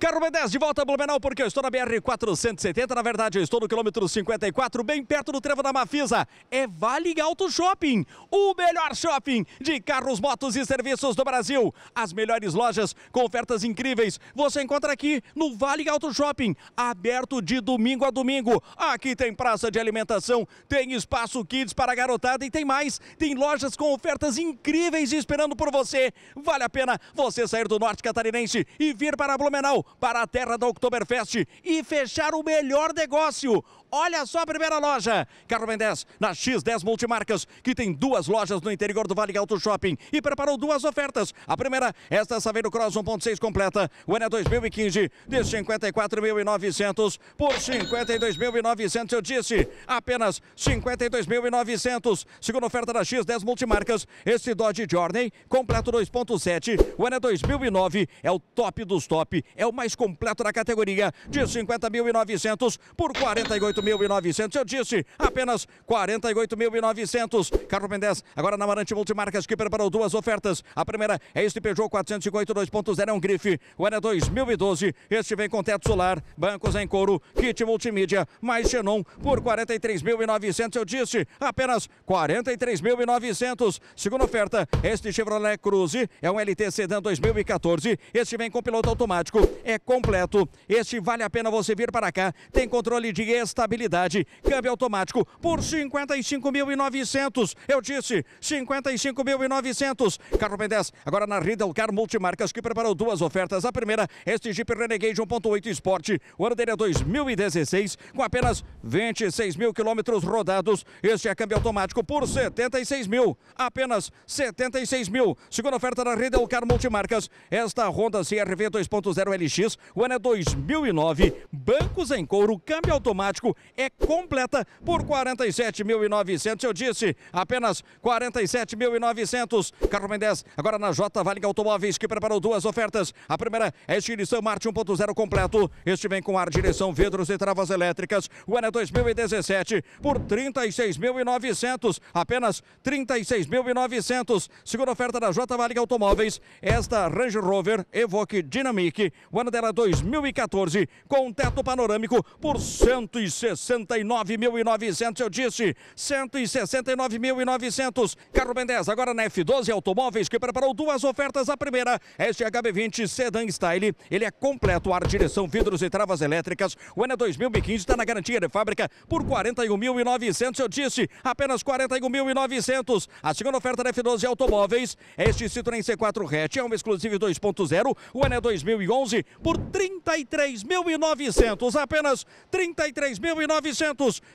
Carro B10 de volta a Blumenau, porque eu estou na BR-470, na verdade eu estou no quilômetro 54, bem perto do trevo da Mafisa. É Vale Auto Shopping, o melhor shopping de carros, motos e serviços do Brasil. As melhores lojas com ofertas incríveis você encontra aqui no Vale Auto Shopping, aberto de domingo a domingo. Aqui tem praça de alimentação, tem espaço kids para garotada e tem mais. Tem lojas com ofertas incríveis esperando por você. Vale a pena você sair do norte catarinense e vir para Blumenau para a terra da Oktoberfest e fechar o melhor negócio. Olha só a primeira loja. Carro Ben 10, na X10 Multimarcas, que tem duas lojas no interior do Vale Alto Shopping e preparou duas ofertas. A primeira, esta é Saveiro Cross 1.6 completa, o ano 2015, de 54.900 por 52.900, eu disse, apenas 52.900. Segunda oferta da X10 Multimarcas, este Dodge Journey, completo 2.7, o ano 2009, é o top dos top, é o mais completo da categoria, de 50.900 por 48 48.900. Eu disse, apenas 48.900. Carro Mendes, agora na Marante Multimarcas, que preparou duas ofertas. A primeira é este Peugeot 458 2.0, é um grife. O ano é 2012. Este vem com teto solar, bancos em couro, kit multimídia, mais Xenon por 43.900. Eu disse, apenas 43.900. Segunda oferta, este Chevrolet Cruze é um LT Sedan 2014. Este vem com piloto automático, é completo. Este vale a pena você vir para cá. Tem controle de estabilidade estabilidade. Câmbio automático por 55.900. Eu disse 55.900. Carro Ben agora na Riddle Car Multimarcas, que preparou duas ofertas. A primeira, é este Jeep Renegade 1.8 Sport. O ano dele é 2016, com apenas 26 mil quilômetros rodados. Este é câmbio automático por 76 mil. Apenas 76 mil. Segunda oferta da Riddle Car Multimarcas. Esta Honda CRV 2.0 LX, o ano é 2009. Bancos em couro, câmbio automático é completa por 47.900. Eu disse, apenas 47.900. Carro Mendez agora na J Valing Automóveis, que preparou duas ofertas. A primeira é este Nissan Marte 1.0 completo. Este vem com ar, direção, vidros e travas elétricas. O ano é 2017 por 36.900, apenas 36.900. Segunda oferta da J Valing Automóveis, esta Range Rover Evoque Dynamic. O ano dela é 2014 com teto panorâmico por 160 169.900, eu disse 169.900. Carro Mendes, agora na F12 Automóveis, que preparou duas ofertas. A primeira, é este HB20 Sedan Style, ele é completo, ar, direção, vidros e travas elétricas. O ENA 2015 está na garantia de fábrica por 41.900, eu disse apenas 41.900. A segunda oferta da F12 Automóveis, é este Citroën C4 Hatch é um exclusivo 2.0, o ENA 2011 por 33.900, apenas 33.900.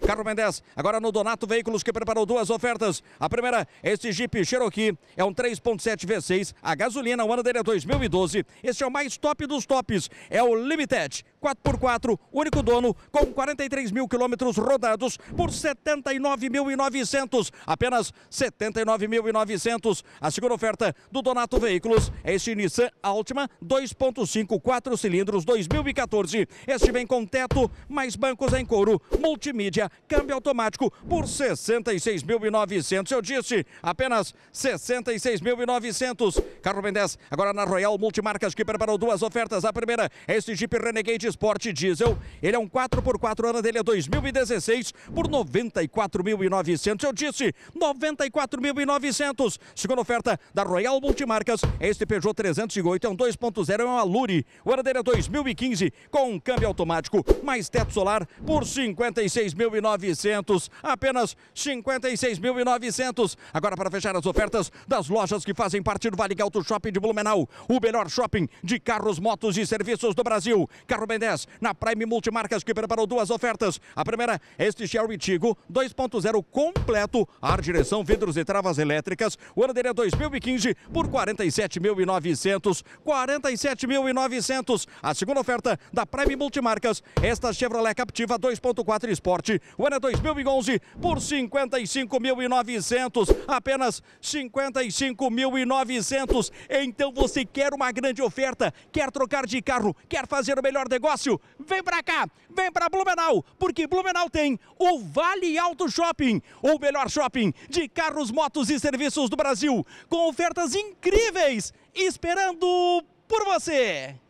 Carro Mendes, agora no Donato Veículos, que preparou duas ofertas. A primeira, é este Jeep Cherokee, é um 3.7 V6, a gasolina, o ano dele é 2012. Este é o mais top dos tops, é o Limited. 4x4, único dono, com 43 mil quilômetros rodados por 79.900, apenas 79.900. A segunda oferta do Donato Veículos é este Nissan Altima 2.5, 4 cilindros 2014. Este vem com teto, mais bancos em couro, multimídia, câmbio automático por 66.900. Eu disse, apenas 66.900. Carro Mendes, agora na Royal Multimarcas, que preparou duas ofertas. A primeira, é este Jeep Renegade Sport Diesel. Ele é um 4x4, ano dele é 2016, por 94.900. Eu disse 94.900. Segunda oferta da Royal Multimarcas, é este Peugeot 308 é um 2.0, é um Alure. O ano dele é 2015, com um câmbio automático, mais teto solar por 56.900. Apenas 56.900. Agora para fechar as ofertas das lojas que fazem parte do Vale Auto Shopping de Blumenau, o melhor shopping de carros, motos e serviços do Brasil. Carro Bender 2010. Na Prime Multimarcas, que preparou duas ofertas. A primeira, este Sherry Tigo 2.0 completo, ar, direção, vidros e travas elétricas. O ano dele é 2015 por 47.900. 47.900. A segunda oferta da Prime Multimarcas, esta Chevrolet Captiva 2.4 Sport. O ano é 2011 por 55.900. Apenas 55.900. Então você quer uma grande oferta, quer trocar de carro, quer fazer o melhor negócio negócio, vem para cá, vem para Blumenau, porque Blumenau tem o Vale Alto Shopping, o melhor shopping de carros, motos e serviços do Brasil, com ofertas incríveis esperando por você.